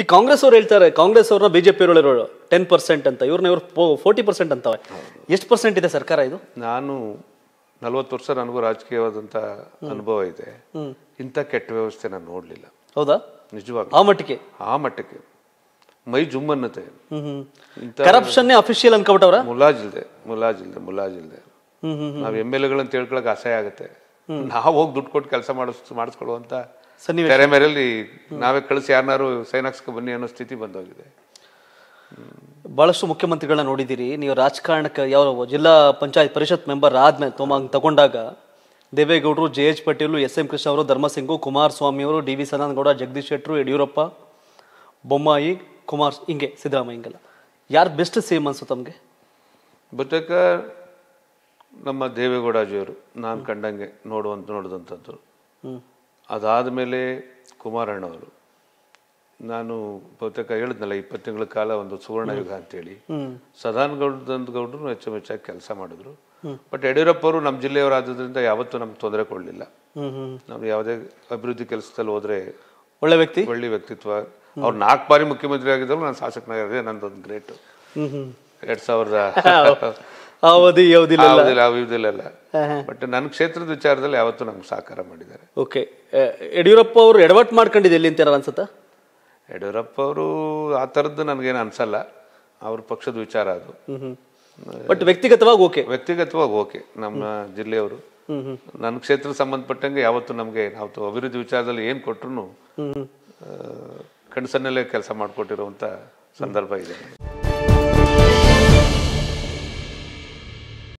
ಈ ಕಾಂಗ್ರೆಸ್ ಅವ್ರು ಹೇಳ್ತಾರೆ ಕಾಂಗ್ರೆಸ್ ಅವ್ರನ್ನ ಬಿಜೆಪಿ ಅವರು ಟೆನ್ ಪರ್ಸೆಂಟ್ ಅಂತ ಇವ್ರನ್ನ ಇವ್ರು ಫೋರ್ಟಿ ಪರ್ಸೆಂಟ್ ಅಂತವೆ ಎಷ್ಟು ಪರ್ಸೆಂಟ್ ಇದೆ ಸರ್ಕಾರ ಇದು ನಾನು ನಲ್ವತ್ತು ವರ್ಷ ನನಗೂ ರಾಜಕೀಯವಾದಂಥ ಅನುಭವ ಇದೆ ಇಂಥ ಕೆಟ್ಟ ವ್ಯವಸ್ಥೆ ನಾನು ನೋಡಲಿಲ್ಲ ಹೌದಾ ನಿಜವಾಗಿ ಆ ಮಟ್ಟಕ್ಕೆ ಆ ಮಟ್ಟಕ್ಕೆ ಮೈ ಜುಮ್ಮನ್ನತೆ ಕರಪ್ಷನ್ನೇ ಅಫಿಷಿಯಲ್ ಅನ್ಕೊಬಿಟ್ಟವ್ರ ಮುಲಾಜಿಲ್ದೆ ಮುಲಾಜಿಲ್ದೆ ಮುಲಾಜಿಲ್ದೆ ನಾವು ಎಮ್ ಎಲ್ ಎಗಳನ್ನ ಹೇಳ್ಕೊಳಕ್ ಅಸಹ್ಯ ಆಗುತ್ತೆ ನಾವು ಹೋಗಿ ದುಡ್ಡು ಕೊಟ್ಟು ಕೆಲಸ ಮಾಡಿಸ್ ಮಾಡಿಸ್ಕೊಳ್ಳುವಂಥ ತೆರೆ ಮೇರೆಯಲ್ಲಿ ನಾವೇ ಕಳಿಸಿ ಯಾರನ್ನಾರು ಸೈನಾಕ್ಸ್ ಬನ್ನಿ ಅನ್ನೋ ಸ್ಥಿತಿ ಬಂದೋಗಿದೆ ಬಹಳಷ್ಟು ಮುಖ್ಯಮಂತ್ರಿಗಳನ್ನ ನೋಡಿದ್ದೀರಿ ನೀವು ರಾಜಕಾರಣಕ್ಕೆ ಯಾವ ಜಿಲ್ಲಾ ಪಂಚಾಯತ್ ಪರಿಷತ್ ಮೆಂಬರ್ ಆದ್ಮೇಲೆ ತುಂಬ ತಗೊಂಡಾಗ ದೇವೇಗೌಡರು J H Patel S M Krishna ಅವರು ಧರ್ಮಸಿಂಗು ಕುಮಾರಸ್ವಾಮಿ ಅವರು ಡಿ ವಿ ಸದಾನಗೌಡ ಜಗದೀಶ್ ಶೆಟ್ಟರು ಯಡಿಯೂರಪ್ಪ ಬೊಮ್ಮಾಯಿ ಕುಮಾರ್ ಹಿಂಗೆ ಸಿದ್ದರಾಮಯ್ಯ ಯಾರು ಬೆಸ್ಟ್ ಸೇಮ್ ಅನ್ಸು ತಮಗೆ ಬಟಕ ನಮ್ಮ ದೇವೇಗೌಡಾಜಿಯವರು ನಾನು ಕಂಡಂಗೆ ನೋಡುವಂತ ನೋಡಿದಂಥದ್ದು ಅದಾದ ಕುಮಾರಣ್ಣ ಅವರು ನಾನು ಬಹುತೇಕ ಹೇಳಿದ್ನಲ್ಲ ಇಪ್ಪತ್ತು ತಿಂಗಳ ಕಾಲ ಒಂದು ಸುವರ್ಣ ಯುಗ ಅಂತೇಳಿ ಸದಾನಗೌಡ ಗೌಡರು ಹೆಚ್ಚುಮೆಚ್ಚಾಗಿ ಕೆಲಸ ಮಾಡಿದ್ರು ಬಟ್ ಯಡಿಯೂರಪ್ಪ ಅವರು ನಮ್ಮ ಜಿಲ್ಲೆಯವರಾದ್ರಿಂದ ಯಾವತ್ತೂ ನಮ್ಗೆ ತೊಂದರೆ ಕೊಡಲಿಲ್ಲ ನಮ್ಗೆ ಯಾವುದೇ ಅಭಿವೃದ್ಧಿ ಕೆಲಸದಲ್ಲಿ ಹೋದ್ರೆ ಒಳ್ಳೆ ವ್ಯಕ್ತಿ ಒಳ್ಳೆ ವ್ಯಕ್ತಿತ್ವ ಅವ್ರು ನಾಲ್ಕು ಬಾರಿ ಮುಖ್ಯಮಂತ್ರಿ ಆಗಿದ್ರು ನಾನು ಶಾಸಕನಾಗಿದ್ದೆ ನಂದೊಂದು ಗ್ರೇಟ್ ಎರಡ್ ಸಾವಿರದ ಅವಧಿ ಅವಧಿಲೆಲ್ಲ ಬಟ್ ನನ್ನ ಕ್ಷೇತ್ರದ ವಿಚಾರದಲ್ಲಿ ಯಾವತ್ತು ನಮ್ಗೆ ಸಹಕಾರ ಮಾಡಿದ್ದಾರೆ ಓಕೆ ಯಡಿಯೂರಪ್ಪ ಅವರು ಎಡವಟ್ ಮಾಡ್ಕೊಂಡಿದ್ದೆ ಇಲ್ಲಿ ಅಂತಾರ ಯಡಿಯೂರಪ್ಪ ಅವರು ಆ ಥರದ್ದು ನನಗೇನು ಅನ್ಸಲ್ಲ ಅವ್ರ ಪಕ್ಷದ ವಿಚಾರ ಅದು ಬಟ್ ವ್ಯಕ್ತಿಗತವಾಗಿ ಓಕೆ ವ್ಯಕ್ತಿಗತವಾಗಿ ಓಕೆ ನಮ್ಮ ಜಿಲ್ಲೆಯವರು ನನ್ನ ಕ್ಷೇತ್ರ ಸಂಬಂಧಪಟ್ಟಂಗೆ ಯಾವತ್ತು ನಮಗೆ ಯಾವತ್ತು ಅಭಿವೃದ್ಧಿ ವಿಚಾರದಲ್ಲಿ ಏನು ಕೊಟ್ಟರು ಕಣ್ಸನ್ನಲ್ಲೇ ಕೆಲಸ ಮಾಡಿಕೊಟ್ಟಿರುವಂಥ ಸಂದರ್ಭ ಇದೆ